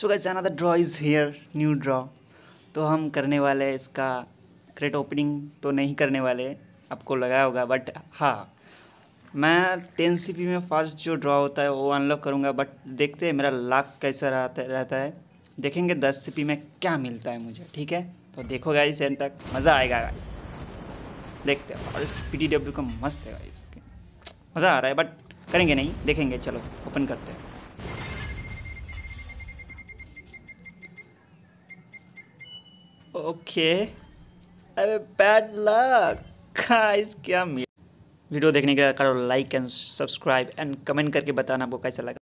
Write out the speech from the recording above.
so guys another draw is here new draw तो हम करने वाले हैं इसका क्रेट ओपनिंग तो नहीं करने वाले आपको लगा होगा बट हाँ मैं टेन सी पी में फर्स्ट जो ड्रॉ होता है वो अनलॉक करूँगा बट देखते हैं मेरा लाक कैसा रहता रहता है देखेंगे दस सी पी में क्या मिलता है मुझे ठीक है तो देखो गाइस एंड तक मज़ा आएगा गाइस देखते हैं और इस पी डी डब्ल्यू का मस्त है गाइस मज़ा आ रहा है बट करेंगे नहीं देखेंगे चलो ओपन करते हैं ओके अरे बैड लक गाइस क्या मिला वीडियो देखने के लिए करो like and subscribe and comment करके बताना आपको कैसा लगा